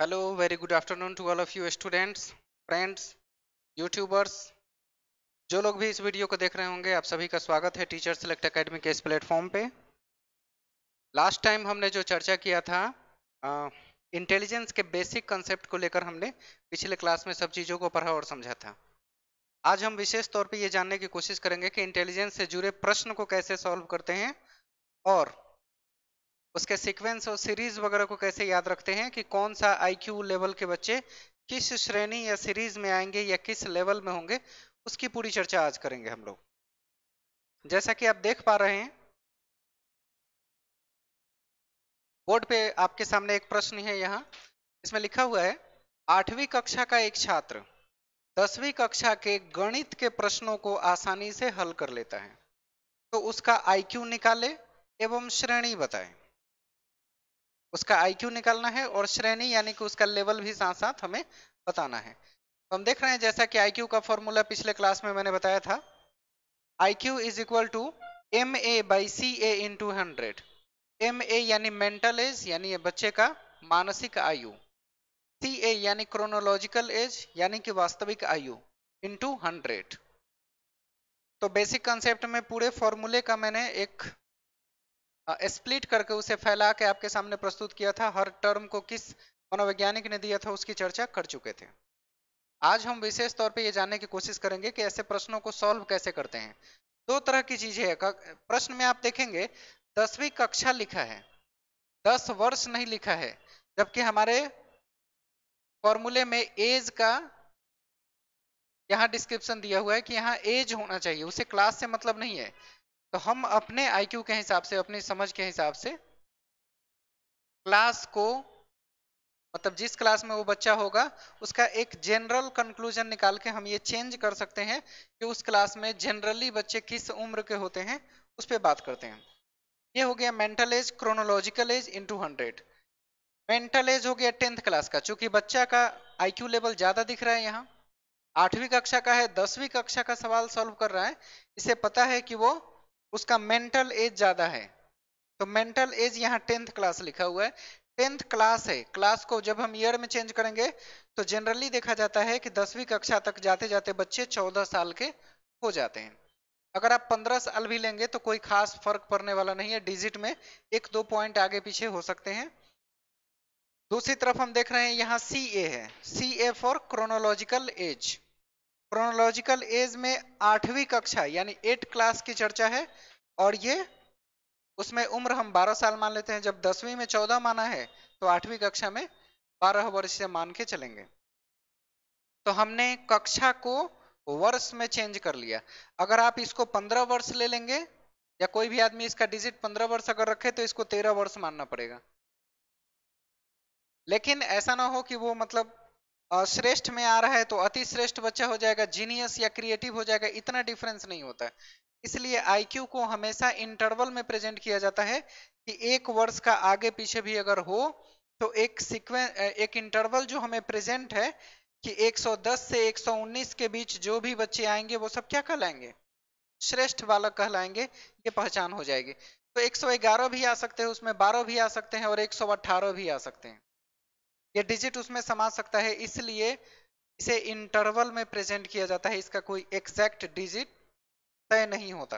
Hello, very good afternoon to all of you students, friends, YouTubers जो लोग भी इस वीडियो को देख रहे होंगे आप सभी का स्वागत है टीचर सेलेक्ट अकेडमी के इस प्लेटफॉर्म पे लास्ट टाइम हमने जो चर्चा किया था इंटेलिजेंस के बेसिक कंसेप्ट को लेकर हमने पिछले क्लास में सब चीज़ों को पढ़ा और समझा था आज हम विशेष तौर पे ये जानने की कोशिश करेंगे कि इंटेलिजेंस से जुड़े प्रश्न को कैसे सॉल्व करते हैं और उसके सीक्वेंस और सीरीज वगैरह को कैसे याद रखते हैं कि कौन सा आईक्यू लेवल के बच्चे किस श्रेणी या सीरीज में आएंगे या किस लेवल में होंगे उसकी पूरी चर्चा आज करेंगे हम लोग जैसा कि आप देख पा रहे हैं बोर्ड पे आपके सामने एक प्रश्न है यहाँ इसमें लिखा हुआ है आठवीं कक्षा का एक छात्र दसवीं कक्षा के गणित के प्रश्नों को आसानी से हल कर लेता है तो उसका आईक्यू निकाले एवं श्रेणी बताएं उसका आईक्यू निकालना है और श्रेणी यानी कि उसका लेवल भी साथ साथ हमें बताना है तो हम देख रहे हैं जैसा कि आईक्यू का फॉर्मूला पिछले क्लास में मैंने बताया था IQ is equal to M A by C A into hundred M A यानी मेंटल एज यानी बच्चे का मानसिक आयु सी ए यानी क्रोनोलॉजिकल एज यानी कि वास्तविक आयु इंटू हंड्रेड तो बेसिक कंसेप्ट में पूरे फॉर्मूले का मैंने एक स्प्लिट करके उसे फैला के आपके सामने प्रस्तुत किया था हर टर्म को किस मनोवैज्ञानिक ने दिया था उसकी चर्चा कर चुके थे आज हम विशेष तौर पे ये जानने की कोशिश करेंगे कि ऐसे प्रश्नों को सॉल्व कैसे करते हैं दो तरह की चीजें है प्रश्न में आप देखेंगे दसवीं कक्षा लिखा है दस वर्ष नहीं लिखा है जबकि हमारे फॉर्मूले में एज का यहाँ डिस्क्रिप्शन दिया हुआ है कि यहाँ एज होना चाहिए उसे क्लास से मतलब नहीं है तो हम अपने आईक्यू के हिसाब से अपनी समझ के हिसाब से क्लास को मतलब जिस क्लास में वो बच्चा होगा उसका एक जनरल कंक्लूजन निकाल के हम ये चेंज कर सकते हैं कि उस क्लास में जनरली बच्चे किस उम्र के होते हैं उस पर बात करते हैं ये हो गया mental age chronological age into hundred mental age हो गया टेंथ क्लास का चूंकि बच्चा का आई लेवल ज्यादा दिख रहा है यहाँ आठवीं कक्षा का है दसवीं कक्षा का सवाल सॉल्व कर रहा है इसे पता है कि वो उसका मेंटल एज ज्यादा है तो मेंटल एज यहाँ टेंथ क्लास लिखा हुआ है टेंथ क्लास है क्लास को जब हम ईयर में चेंज करेंगे तो जनरली देखा जाता है कि दसवीं कक्षा तक जाते जाते बच्चे चौदह साल के हो जाते हैं अगर आप पंद्रह साल भी लेंगे तो कोई खास फर्क पड़ने वाला नहीं है डिजिट में एक दो पॉइंट आगे पीछे हो सकते हैं दूसरी तरफ हम देख रहे हैं यहाँ सी ए है C A for chronological age chronological age में आठवीं कक्षा यानी एट क्लास की चर्चा है और ये उसमें उम्र हम 12 साल मान लेते हैं जब दसवीं में 14 माना है तो आठवीं कक्षा में 12 वर्ष से मान के चलेंगे तो हमने कक्षा को वर्ष में चेंज कर लिया अगर आप इसको 15 वर्ष ले लेंगे या कोई भी आदमी इसका डिजिट 15 वर्ष अगर रखे तो इसको 13 वर्ष मानना पड़ेगा लेकिन ऐसा ना हो कि वो मतलब श्रेष्ठ में आ रहा है तो अति श्रेष्ठ बच्चा हो जाएगा जीनियस या क्रिएटिव हो जाएगा इतना डिफरेंस नहीं होता है इसलिए आईक्यू को हमेशा इंटरवल में प्रेजेंट किया जाता है कि एक वर्ष का आगे पीछे भी अगर हो तो एक सिक्वेंस एक इंटरवल जो हमें प्रेजेंट है कि 110 से 119 के बीच जो भी बच्चे आएंगे वो सब क्या कहलाएंगे श्रेष्ठ बालक कहलाएंगे ये पहचान हो जाएगी तो 111 भी आ सकते हैं उसमें 12 भी आ सकते हैं और 118 भी आ सकते हैं ये डिजिट उसमें समा सकता है इसलिए इसे इंटरवल में प्रेजेंट किया जाता है इसका कोई एग्जैक्ट डिजिट तय नहीं होता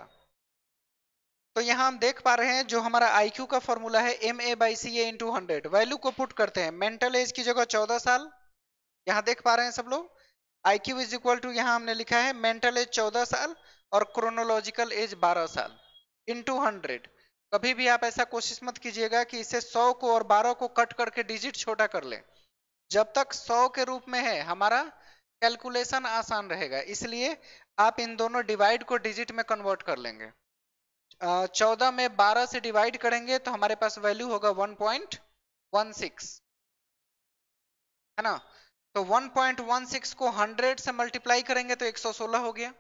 तो यहां हम देख पा रहे हैं जो हमारा आईक्यू का फॉर्मूला है M A by C A into hundred value को पुट करते हैं मेंटल एज की जगह चौदह साल यहां देख पा रहे हैं सब लोग I Q is equal to यहां हमने लिखा है मेंटल एज चौदह साल और क्रोनोलॉजिकल एज बारह साल इंटू हंड्रेड कभी भी आप ऐसा कोशिश मत कीजिएगा कि इसे 100 को और 12 को कट करके डिजिट छोटा कर लें जब तक 100 के रूप में है हमारा कैलकुलेशन आसान रहेगा इसलिए आप इन दोनों डिवाइड को डिजिट में कन्वर्ट कर लेंगे चौदह में बारह से डिवाइड करेंगे तो हमारे पास वैल्यू होगा वन पॉइंट वन सिक्स है ना तो 1.16 को 100 से मल्टीप्लाई करेंगे तो 116 हो गया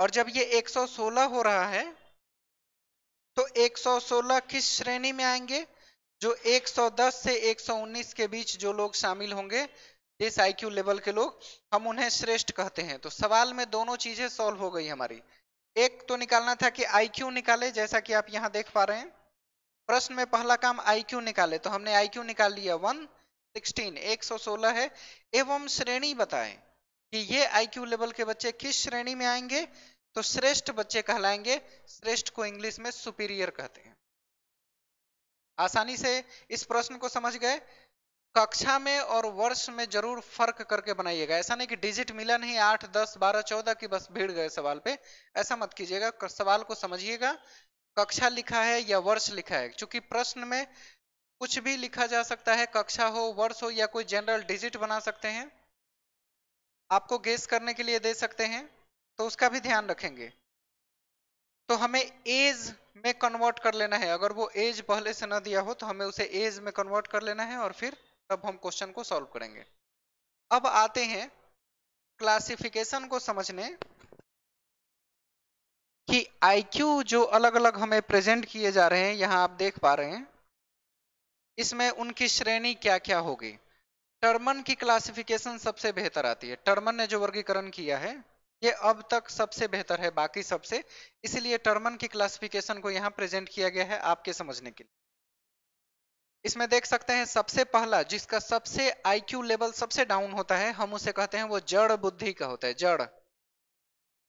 और जब ये 116 हो रहा है तो 116 किस श्रेणी में आएंगे जो 110 से 119 के बीच जो लोग शामिल होंगे जिस आईक्यू लेवल के लोग हम उन्हें श्रेष्ठ कहते हैं तो सवाल में दोनों चीजें सॉल्व हो गई हमारी एक तो निकालना था कि आईक्यू निकाले जैसा कि आप यहां देख पा रहे हैं प्रश्न में पहला काम आईक्यू निकाले तो हमने आईक्यू निकाल लिया वन सिक्सटीन एक सौ सोलह है एवं श्रेणी बताएं कि ये आईक्यू लेवल के बच्चे किस श्रेणी में आएंगे तो श्रेष्ठ बच्चे कहलाएंगे श्रेष्ठ को इंग्लिश में सुपीरियर कहते हैं आसानी से इस प्रश्न को समझ गए कक्षा में और वर्ष में जरूर फर्क करके बनाइएगा ऐसा नहीं कि डिजिट मिला नहीं आठ दस बारह चौदह की बस भीड़ गए सवाल पे ऐसा मत कीजिएगा सवाल को समझिएगा कक्षा लिखा है या वर्ष लिखा है क्योंकि प्रश्न में कुछ भी लिखा जा सकता है कक्षा हो वर्ष हो या कोई जनरल डिजिट बना सकते हैं आपको गेस करने के लिए दे सकते हैं तो उसका भी ध्यान रखेंगे तो हमें एज में कन्वर्ट कर लेना है अगर वो एज पहले से ना दिया हो तो हमें उसे एज में कन्वर्ट कर लेना है और फिर तब हम क्वेश्चन को सॉल्व करेंगे अब आते हैं क्लासिफिकेशन को समझने कि आईक्यू जो अलग अलग हमें प्रेजेंट किए जा रहे हैं यहाँ आप देख पा रहे हैं इसमें उनकी श्रेणी क्या क्या होगी टर्मन की क्लासिफिकेशन सबसे बेहतर आती है टर्मन ने जो वर्गीकरण किया है ये अब तक सबसे बेहतर है बाकी सबसे इसलिए टर्मन की क्लासिफिकेशन को यहाँ प्रेजेंट किया गया है आपके समझने के लिए इसमें देख सकते हैं सबसे पहला जिसका सबसे आईक्यू लेवल सबसे डाउन होता है हम उसे कहते हैं वो जड़ बुद्धि का होता है जड़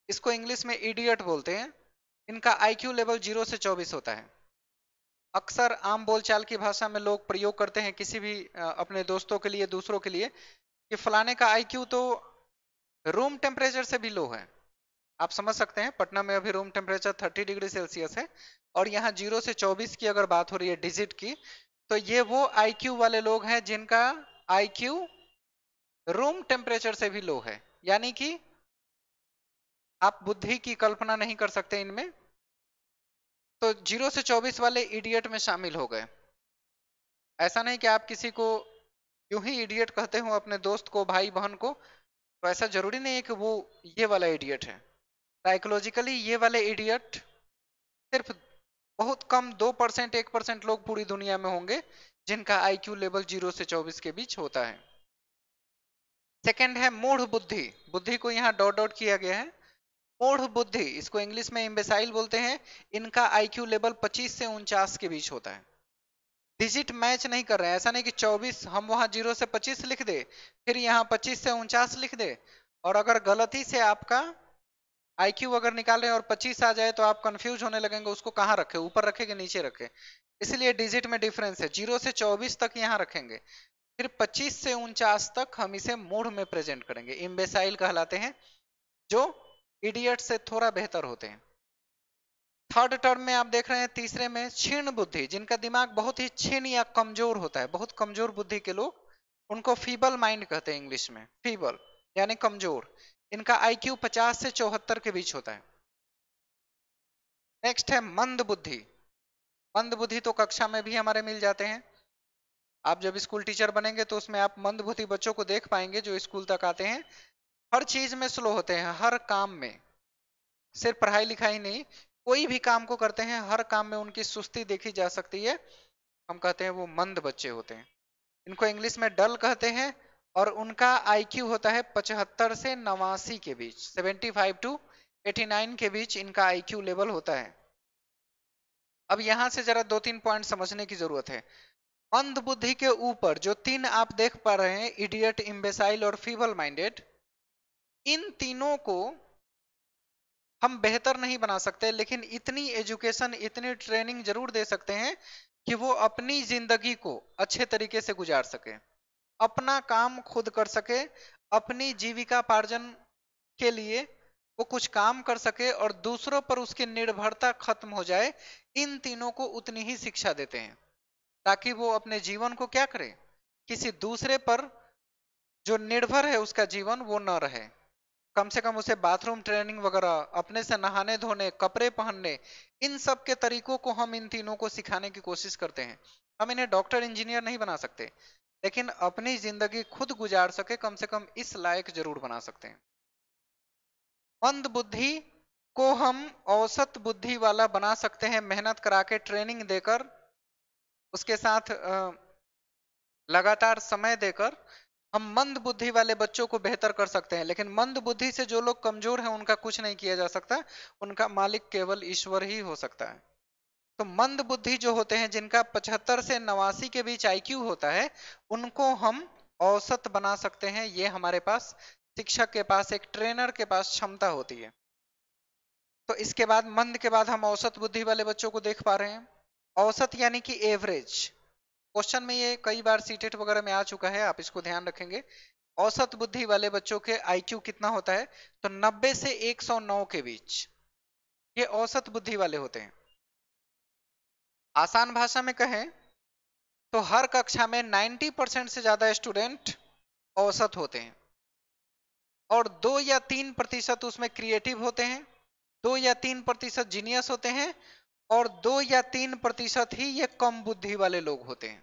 इसको इंग्लिश में इडियट बोलते हैं इनका आईक्यू लेवल जीरो से चौबीस होता है अक्सर आम बोलचाल की भाषा में लोग प्रयोग करते हैं किसी भी अपने दोस्तों के लिए दूसरों के लिए कि फलाने का आईक्यू तो रूम टेम्परेचर से भी लो है आप समझ सकते हैं पटना में अभी रूम टेम्परेचर 30 डिग्री सेल्सियस है और यहाँ जीरो से 24 की अगर बात हो रही है डिजिट की तो ये वो आई वाले लोग हैं जिनका आईक्यू रूम टेम्परेचर से भी लो है यानी कि आप बुद्धि की कल्पना नहीं कर सकते इनमें तो जीरो से 24 वाले इडियट में शामिल हो गए ऐसा नहीं कि आप किसी को यूं ही इडियट कहते हो अपने दोस्त को भाई बहन को तो ऐसा जरूरी नहीं है कि वो ये वाला इडियट है साइकोलॉजिकली ये वाले इडियट सिर्फ बहुत कम दो परसेंट एक परसेंट लोग पूरी दुनिया में होंगे जिनका आईक्यू लेवल जीरो से चौबीस के बीच होता है सेकंड है मूढ़ बुद्धि बुद्धि को यहाँ डॉट डॉट किया गया है मूढ़ बुद्धि इसको इंग्लिश में इम्बेसाइल बोलते हैं इनका आईक्यू लेवल 25 से उनचास के बीच होता है डिजिट मैच नहीं कर रहे हैं ऐसा नहीं कि 24 हम वहां जीरो से 25 लिख दे फिर यहाँ 25 से उनचास लिख दे और अगर गलती से आपका आईक्यू अगर निकालें और 25 आ जाए तो आप कंफ्यूज होने लगेंगे उसको कहाँ रखे ऊपर रखे कि नीचे रखे इसलिए डिजिट में डिफरेंस है जीरो से 24 तक यहाँ रखेंगे फिर 25 से उनचास तक हम इसे मूड में प्रेजेंट करेंगे इम्बेसाइल कहलाते हैं जो इडियट से थोड़ा बेहतर होते हैं थर्ड टर्म में आप देख रहे हैं तीसरे में क्षीण बुद्धि जिनका दिमाग बहुत ही क्षीण या कमजोर होता है बहुत कमजोर बुद्धि के लोग उनको फीबल माइंड कहते हैं इंग्लिश में फीबल यानी कमजोर इनका आईक्यू 50 से चौहत्तर के बीच होता है नेक्स्ट है मंद बुद्धि मंद बुद्धि तो कक्षा में भी हमारे मिल जाते हैं आप जब स्कूल टीचर बनेंगे तो उसमें आप मंद बुद्धि बच्चों को देख पाएंगे जो स्कूल तक आते हैं हर चीज में स्लो होते हैं हर काम में सिर्फ पढ़ाई लिखाई नहीं कोई भी काम को करते हैं हर काम में उनकी सुस्ती देखी जा सकती है हम कहते हैं वो मंद बच्चे होते हैं इनको इंग्लिश में डल कहते हैं और उनका आईक्यू होता है पचहत्तर से नवासी के बीच 75 टू 89 के बीच इनका आईक्यू लेवल होता है अब यहां से जरा दो तीन पॉइंट समझने की जरूरत है मंद बुद्धि के ऊपर जो तीन आप देख पा रहे हैं इडियट इम्बेसाइल और फीबल माइंडेड इन तीनों को हम बेहतर नहीं बना सकते लेकिन इतनी एजुकेशन इतनी ट्रेनिंग जरूर दे सकते हैं कि वो अपनी जिंदगी को अच्छे तरीके से गुजार सके अपना काम खुद कर सके अपनी जीविका पार्जन के लिए वो कुछ काम कर सके और दूसरों पर उसकी निर्भरता खत्म हो जाए इन तीनों को उतनी ही शिक्षा देते हैं ताकि वो अपने जीवन को क्या करे किसी दूसरे पर जो निर्भर है उसका जीवन वो न रहे कम से कम उसे बाथरूम ट्रेनिंग वगैरह अपने से नहाने धोने कपड़े पहनने इन सब के तरीकों को हम इन तीनों को सिखाने की कोशिश करते हैं हम इन्हें डॉक्टर इंजीनियर नहीं बना सकते लेकिन अपनी जिंदगी खुद गुजार सके कम से कम इस लायक जरूर बना सकते हैं मंद बुद्धि को हम औसत बुद्धि वाला बना सकते हैं मेहनत करा के ट्रेनिंग देकर उसके साथ लगातार समय देकर हम मंद बुद्धि वाले बच्चों को बेहतर कर सकते हैं लेकिन मंद बुद्धि से जो लोग कमजोर हैं उनका कुछ नहीं किया जा सकता उनका मालिक केवल ईश्वर ही हो सकता है तो मंद बुद्धि जो होते हैं जिनका पचहत्तर से नवासी के बीच आईक्यू होता है उनको हम औसत बना सकते हैं ये हमारे पास शिक्षक के पास एक ट्रेनर के पास क्षमता होती है तो इसके बाद मंद के बाद हम औसत बुद्धि वाले बच्चों को देख पा रहे हैं औसत यानी कि एवरेज क्वेश्चन में ये कई बार सीटेट वगैरह में आ चुका है आप इसको ध्यान रखेंगे औसत बुद्धि वाले बच्चों के आईक्यू कितना होता है तो 90 से 109 के बीच ये औसत बुद्धि वाले होते हैं आसान भाषा में कहें तो हर कक्षा में 90 परसेंट से ज्यादा स्टूडेंट औसत होते हैं और दो या तीन प्रतिशत उसमें क्रिएटिव होते हैं दो या तीन प्रतिशत जीनियस होते हैं और दो या तीन प्रतिशत ही ये कम बुद्धि वाले लोग होते हैं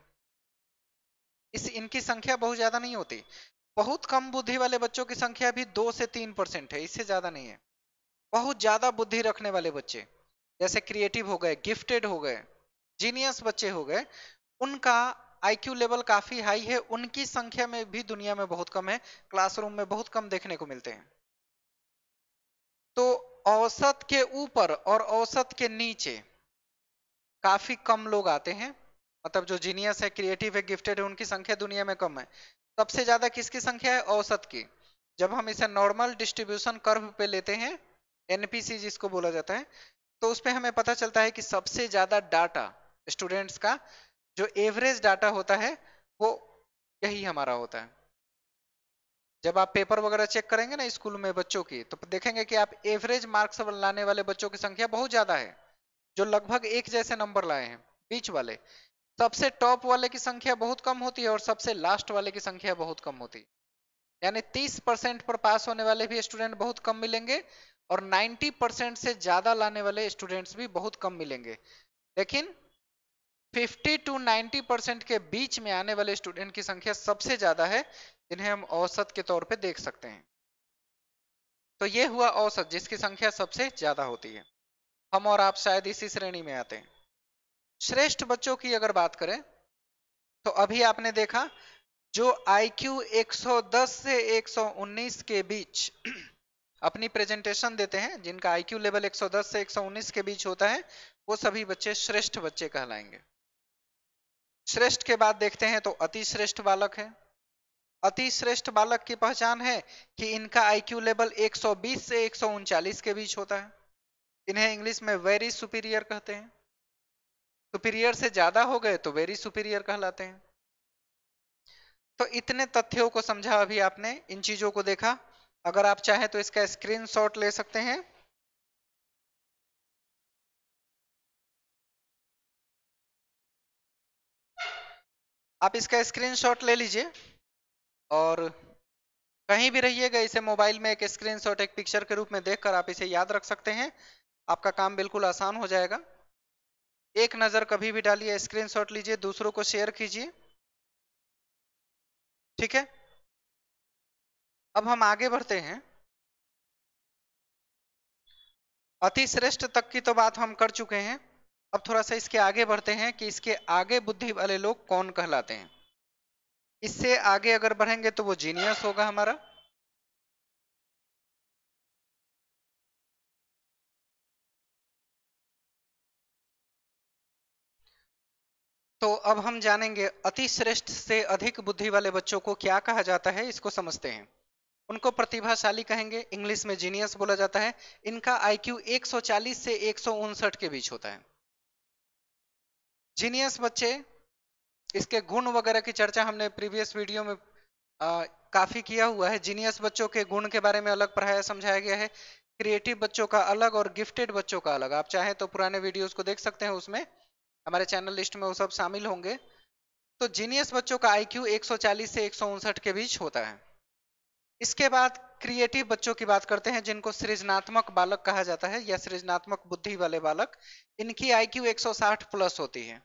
इस इनकी संख्या बहुत ज्यादा नहीं होती बहुत कम बुद्धि वाले बच्चों की संख्या भी दो से तीन परसेंट है इससे ज्यादा नहीं है बहुत ज्यादा बुद्धि रखने वाले बच्चे जैसे क्रिएटिव हो गए गिफ्टेड हो गए जीनियस बच्चे हो गए उनका आईक्यू लेवल काफी हाई है उनकी संख्या में भी दुनिया में बहुत कम है क्लासरूम में बहुत कम देखने को मिलते हैं तो औसत के ऊपर और औसत के नीचे काफी कम लोग आते हैं मतलब जो जीनियस है क्रिएटिव है गिफ्टेड है उनकी संख्या दुनिया में कम है सबसे ज्यादा किसकी संख्या है औसत की जब हम इसे नॉर्मल डिस्ट्रीब्यूशन कर्व पे लेते हैं एनपीसी जिसको बोला जाता है तो उसमें हमें पता चलता है कि सबसे ज्यादा डाटा स्टूडेंट्स का जो एवरेज डाटा होता है वो यही हमारा होता है जब आप पेपर वगैरह चेक करेंगे ना स्कूल में बच्चों की तो देखेंगे कि आप एवरेज मार्क्स लाने वाले बच्चों की संख्या बहुत ज्यादा है जो लगभग एक जैसे नंबर लाए हैं बीच वाले सबसे टॉप वाले की संख्या बहुत कम होती है और सबसे लास्ट वाले की संख्या बहुत कम होती है यानी 30 परसेंट पर पास होने वाले भी स्टूडेंट बहुत कम मिलेंगे और 90 परसेंट से ज्यादा लाने वाले स्टूडेंट्स भी बहुत कम मिलेंगे लेकिन 50 टू 90 परसेंट के बीच में आने वाले स्टूडेंट की संख्या सबसे ज्यादा है जिन्हें हम औसत के तौर पर देख सकते हैं तो ये हुआ औसत जिसकी संख्या सबसे ज्यादा होती है हम और आप शायद इसी श्रेणी में आते हैं श्रेष्ठ बच्चों की अगर बात करें तो अभी आपने देखा जो आईक्यू 110 से 119 के बीच अपनी प्रेजेंटेशन देते हैं जिनका आईक्यू लेवल 110 से 119 के बीच होता है वो सभी बच्चे श्रेष्ठ बच्चे कहलाएंगे श्रेष्ठ के बाद देखते हैं तो अति श्रेष्ठ बालक है अति श्रेष्ठ बालक की पहचान है कि इनका आईक्यू लेवल 120 से एक के बीच होता है इन्हें इंग्लिश में वेरी सुपीरियर कहते हैं सुपीरियर से ज्यादा हो गए तो वेरी सुपीरियर कहलाते हैं तो इतने तथ्यों को समझा अभी आपने इन चीजों को देखा अगर आप चाहें तो इसका स्क्रीन ले सकते हैं आप इसका स्क्रीनशॉट ले लीजिए और कहीं भी रहिएगा इसे मोबाइल में एक स्क्रीनशॉट एक पिक्चर के रूप में देखकर आप इसे याद रख सकते हैं आपका काम बिल्कुल आसान हो जाएगा एक नजर कभी भी डालिए स्क्रीनशॉट लीजिए दूसरों को शेयर कीजिए ठीक है अब हम आगे बढ़ते हैं अति श्रेष्ठ तक की तो बात हम कर चुके हैं अब थोड़ा सा इसके आगे बढ़ते हैं कि इसके आगे बुद्धि वाले लोग कौन कहलाते हैं इससे आगे अगर बढ़ेंगे तो वो जीनियस होगा हमारा तो अब हम जानेंगे अति श्रेष्ठ से अधिक बुद्धि वाले बच्चों को क्या कहा जाता है इसको समझते हैं उनको प्रतिभाशाली कहेंगे इंग्लिश में जीनियस बोला जाता है इनका आईक्यू 140 से एक के बीच होता है जीनियस बच्चे इसके गुण वगैरह की चर्चा हमने प्रीवियस वीडियो में आ, काफी किया हुआ है जीनियस बच्चों के गुण के बारे में अलग पढ़ाया समझाया गया है क्रिएटिव बच्चों का अलग और गिफ्टेड बच्चों का अलग आप चाहें तो पुराने वीडियोस को देख सकते हैं उसमें हमारे चैनल लिस्ट में वो सब शामिल होंगे तो जीनियस बच्चों का आईक्यू 140 से एक के बीच होता है इसके बाद क्रिएटिव बच्चों की बात करते हैं जिनको सृजनात्मक बालक कहा जाता है या सृजनात्मक बुद्धि वाले बालक इनकी आईक्यू 160 प्लस होती है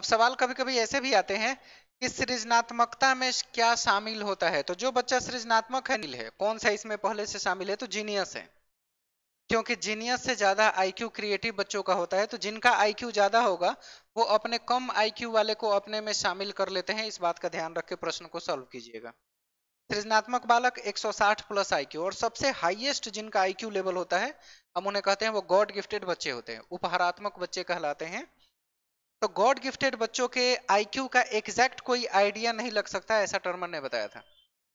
अब सवाल कभी कभी ऐसे भी आते हैं कि सृजनात्मकता में क्या शामिल होता है तो जो बच्चा सृजनात्मक है नील है कौन सा इसमें पहले से शामिल है तो जीनियस है क्योंकि जीनियस से ज्यादा आईक्यू क्रिएटिव बच्चों का होता है तो जिनका आईक्यू ज्यादा होगा वो अपने कम आईक्यू वाले को अपने में शामिल कर लेते हैं इस बात का ध्यान रख के प्रश्न को सॉल्व कीजिएगा सृजनात्मक बालक 160 प्लस आईक्यू और सबसे हाईएस्ट जिनका आईक्यू लेवल होता है हम उन्हें कहते हैं वो गॉड गिफ्टेड बच्चे होते हैं उपहारात्मक बच्चे कहलाते हैं तो गॉड गिफ्टेड बच्चों के आईक्यू का एग्जैक्ट कोई आइडिया नहीं लग सकता ऐसा टर्मन ने बताया था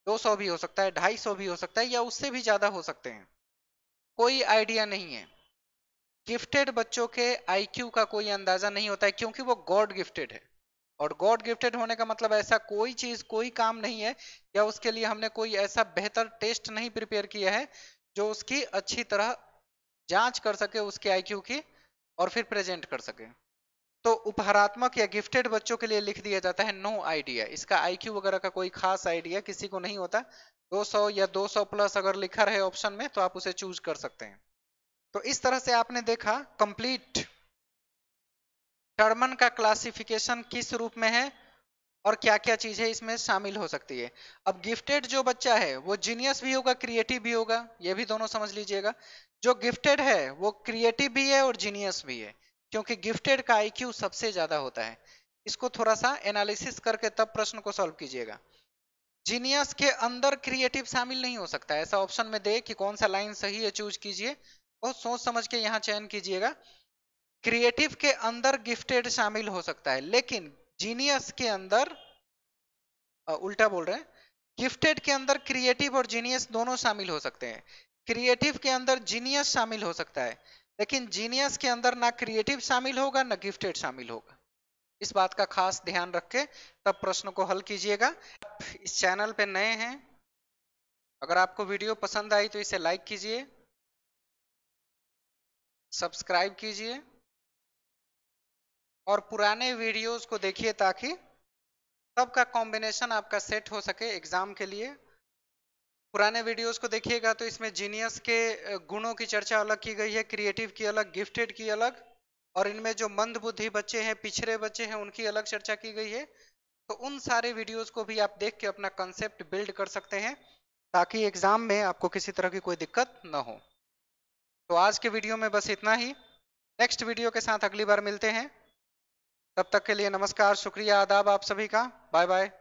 200 भी हो सकता है 250 भी हो सकता है या उससे भी ज्यादा हो सकते हैं कोई आइडिया नहीं है गिफ्टेड बच्चों के आईक्यू का कोई अंदाजा नहीं होता है क्योंकि वो गॉड गिफ्टेड है और गॉड गिफ्टेड होने का मतलब ऐसा कोई चीज कोई काम नहीं है या उसके लिए हमने कोई ऐसा बेहतर टेस्ट नहीं प्रिपेयर किया है जो उसकी अच्छी तरह जांच कर सके उसके आईक्यू की और फिर प्रेजेंट कर सके तो उपहारात्मक या गिफ्टेड बच्चों के लिए लिख दिया जाता है नो no आइडिया इसका आईक्यू वगैरह का कोई खास आइडिया किसी को नहीं होता 200 या 200 प्लस अगर लिखा रहे ऑप्शन में तो आप उसे चूज कर सकते हैं तो इस तरह से आपने देखा कंप्लीट टर्मन का क्लासिफिकेशन किस रूप में है और क्या क्या चीजें इसमें शामिल हो सकती है अब गिफ्टेड जो बच्चा है वो जीनियस भी होगा क्रिएटिव भी होगा ये भी दोनों समझ लीजिएगा जो गिफ्टेड है वो क्रिएटिव भी है और जीनियस भी है क्योंकि गिफ्टेड का आईक्यू सबसे ज्यादा होता है इसको थोड़ा सा एनालिसिस करके तब प्रश्न को सॉल्व कीजिएगा जीनियस के अंदर क्रिएटिव शामिल नहीं हो सकता ऐसा ऑप्शन में दे कि कौन सा लाइन सही है चूज कीजिए और सोच समझ के यहाँ चयन कीजिएगा क्रिएटिव के अंदर गिफ्टेड शामिल हो सकता है लेकिन जीनियस के अंदर आ, उल्टा बोल रहे हैं गिफ्टेड के अंदर क्रिएटिव और जीनियस दोनों शामिल हो सकते हैं क्रिएटिव के अंदर जीनियस शामिल हो सकता है लेकिन जीनियस के अंदर ना क्रिएटिव शामिल होगा ना गिफ्टेड शामिल होगा इस बात का खास ध्यान रख के तब प्रश्न को हल कीजिएगा इस चैनल पे नए हैं अगर आपको वीडियो पसंद आई तो इसे लाइक कीजिए सब्सक्राइब कीजिए और पुराने वीडियोस को देखिए ताकि सबका कॉम्बिनेशन आपका सेट हो सके एग्जाम के लिए पुराने वीडियोस को देखिएगा तो इसमें जीनियस के गुणों की चर्चा अलग की गई है क्रिएटिव की अलग गिफ्टेड की अलग और इनमें जो मंद बुद्धि बच्चे हैं पिछड़े बच्चे हैं उनकी अलग चर्चा की गई है तो उन सारे वीडियोस को भी आप देख के अपना कंसेप्ट बिल्ड कर सकते हैं ताकि एग्जाम में आपको किसी तरह की कोई दिक्कत न हो तो आज के वीडियो में बस इतना ही नेक्स्ट वीडियो के साथ अगली बार मिलते हैं तब तक के लिए नमस्कार शुक्रिया आदाब आप सभी का बाय बाय